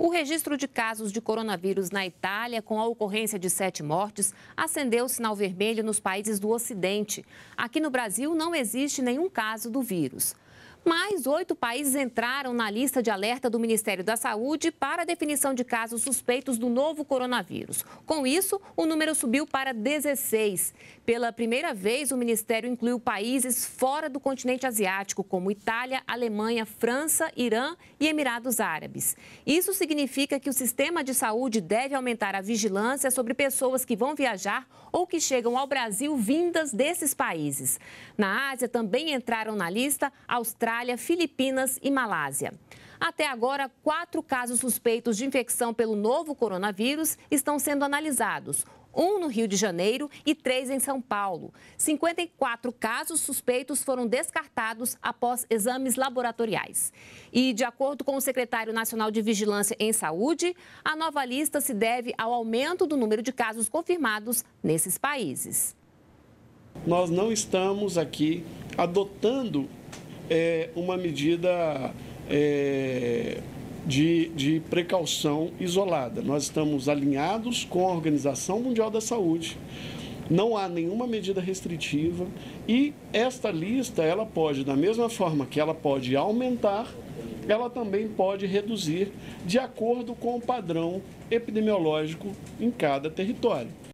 O registro de casos de coronavírus na Itália, com a ocorrência de sete mortes, acendeu o sinal vermelho nos países do Ocidente. Aqui no Brasil, não existe nenhum caso do vírus. Mais oito países entraram na lista de alerta do Ministério da Saúde para definição de casos suspeitos do novo coronavírus. Com isso, o número subiu para 16. Pela primeira vez, o Ministério incluiu países fora do continente asiático, como Itália, Alemanha, França, Irã e Emirados Árabes. Isso significa que o sistema de saúde deve aumentar a vigilância sobre pessoas que vão viajar ou que chegam ao Brasil vindas desses países. Na Ásia também entraram na lista Austrália. Austrália, Filipinas e Malásia. Até agora, quatro casos suspeitos de infecção pelo novo coronavírus estão sendo analisados. Um no Rio de Janeiro e três em São Paulo. 54 casos suspeitos foram descartados após exames laboratoriais. E, de acordo com o secretário nacional de Vigilância em Saúde, a nova lista se deve ao aumento do número de casos confirmados nesses países. Nós não estamos aqui adotando é, uma medida é, de, de precaução isolada. Nós estamos alinhados com a Organização Mundial da Saúde não há nenhuma medida restritiva e esta lista ela pode, da mesma forma que ela pode aumentar, ela também pode reduzir de acordo com o padrão epidemiológico em cada território.